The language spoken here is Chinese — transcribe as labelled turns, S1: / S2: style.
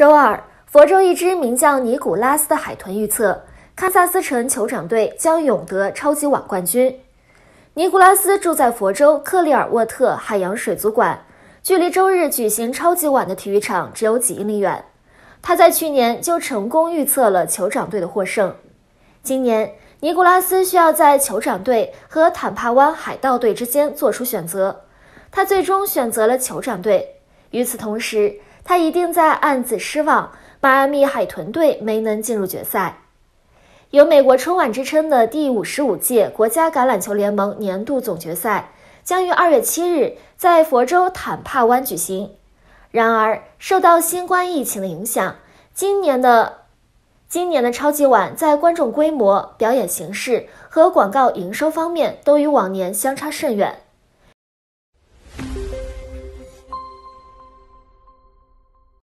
S1: 周二，佛州一只名叫尼古拉斯的海豚预测，堪萨斯城酋长队将勇得超级碗冠军。尼古拉斯住在佛州克利尔沃特海洋水族馆，距离周日举行超级碗的体育场只有几英里远。他在去年就成功预测了酋长队的获胜。今年，尼古拉斯需要在酋长队和坦帕湾海盗队之间做出选择。他最终选择了酋长队。与此同时，他一定在暗自失望，迈阿密海豚队没能进入决赛。有“美国春晚”之称的第五十五届国家橄榄球联盟年度总决赛将于二月七日在佛州坦帕湾举行。然而，受到新冠疫情的影响，今年的今年的超级碗在观众规模、表演形式和广告营收方面都与往年相差甚远。